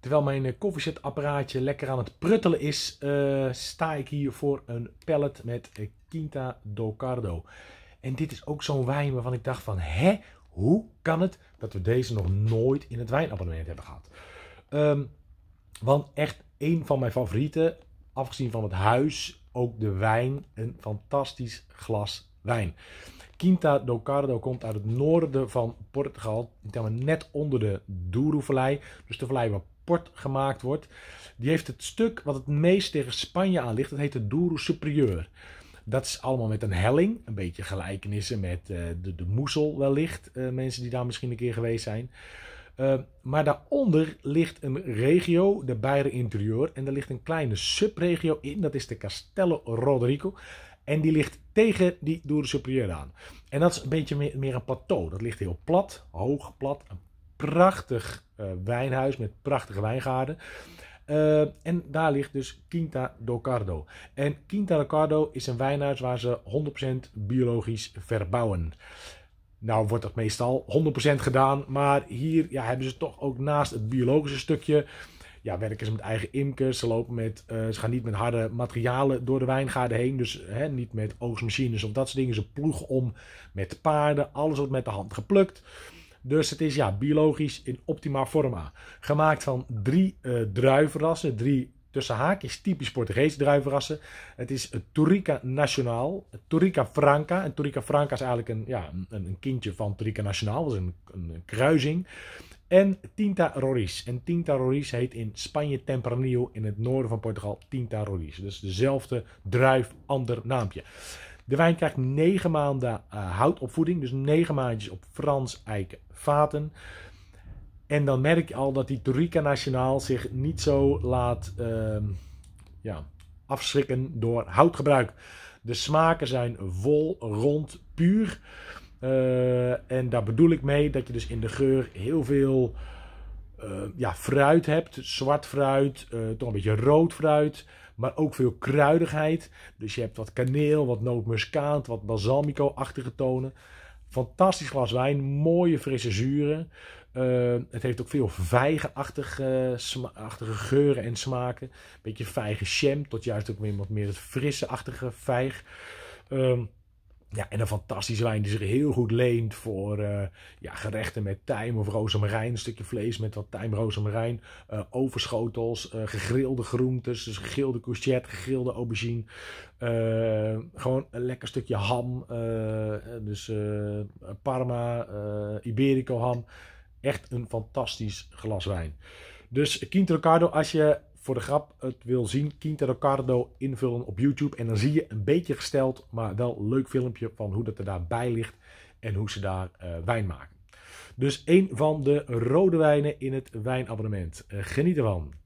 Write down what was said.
Terwijl mijn eh, koffiezetapparaatje lekker aan het pruttelen is, eh, sta ik hier voor een pallet met eh, Quinta do Cardo. En dit is ook zo'n wijn waarvan ik dacht van, hè, hoe kan het dat we deze nog nooit in het wijnabonnement hebben gehad? Ehm, want echt een van mijn favorieten, afgezien van het huis, ook de wijn, een fantastisch glas wijn. Quinta do Cardo komt uit het noorden van Portugal. net onder de Douro-vallei. Dus de vallei waar Port gemaakt wordt. Die heeft het stuk wat het meest tegen Spanje aan ligt. Dat heet de Douro Superieur. Dat is allemaal met een helling. Een beetje gelijkenissen met eh, de, de moezel wellicht. Eh, mensen die daar misschien een keer geweest zijn. Eh, maar daaronder ligt een regio, de Beire Interieur. En daar ligt een kleine subregio in. Dat is de Castello Rodrigo. En die ligt tegen die Douro Superieur aan. En dat is een beetje meer, een plateau. Dat ligt heel plat, hoog plat, prachtig eh, wijnhuis met prachtige wijngaarden. Eh, en daar ligt dus Quinta do Cardo. En Quinta do Cardo is een wijnhuis waar ze 100% biologisch verbouwen. Nou wordt dat meestal 100% gedaan, maar hier ja, hebben ze toch ook naast het biologische stukje... Ja, werken ze met eigen imkers, ze, lopen met, eh, ze gaan niet met harde materialen door de wijngaarden heen. Dus hè, niet met oogstmachines of dat soort dingen. Ze ploegen om met paarden, alles wordt met de hand geplukt. Dus het is ja, biologisch in optima forma. Gemaakt van drie uh, druivenrassen, drie tussen haakjes typisch Portugees druivenrassen. Het is Turica Nacional, Turica Franca. En Turica Franca is eigenlijk een, ja, een kindje van Turica Nacional, dat is een, een kruising. En Tinta Roriz. En Tinta Roriz heet in Spanje Tempranillo, in het noorden van Portugal Tinta Roriz. Dus dezelfde druif, ander naampje. De wijn krijgt 9 maanden eh, houtopvoeding. Dus 9 maandjes op Frans eiken vaten. En dan merk je al dat die Torica Nationaal zich niet zo laat ehm, ja, afschrikken door houtgebruik. De smaken zijn vol, rond, puur. Eh, en daar bedoel ik mee dat je dus in de geur heel veel eh, ja, fruit hebt. Zwart fruit, eh, toch een beetje rood fruit. Maar ook veel kruidigheid. Dus je hebt wat kaneel, wat nootmuskaat, wat balsamico-achtige tonen. Fantastisch glas wijn, mooie frisse zuren. Eh, het heeft ook veel vijgenachtige achtige geuren en smaken. Een beetje vijgen jam, tot juist ook weer wat meer het frisse-achtige vijg. Ehm, ja, en een fantastische wijn die zich heel goed leent voor eh, ja, gerechten met tijm of rozemarijn. Een stukje vlees met wat tijm, rozemarijn. Uh, overschotels, eh, gegrilde groentes. Dus gegrilde courgette, gegrilde aubergine. gewoon een lekker stukje ham. dus parma, iberico ham. Echt een fantastisch glas wijn. Dus Quinto Ricardo, als je voor de grap het wil zien, Quinta Ricardo invullen op YouTube. En dan zie je een beetje gesteld, maar wel leuk filmpje van hoe dat er daarbij ligt en hoe ze daar eh, wijn maken. Dus een van de rode wijnen in het wijnabonnement. Eh, geniet ervan.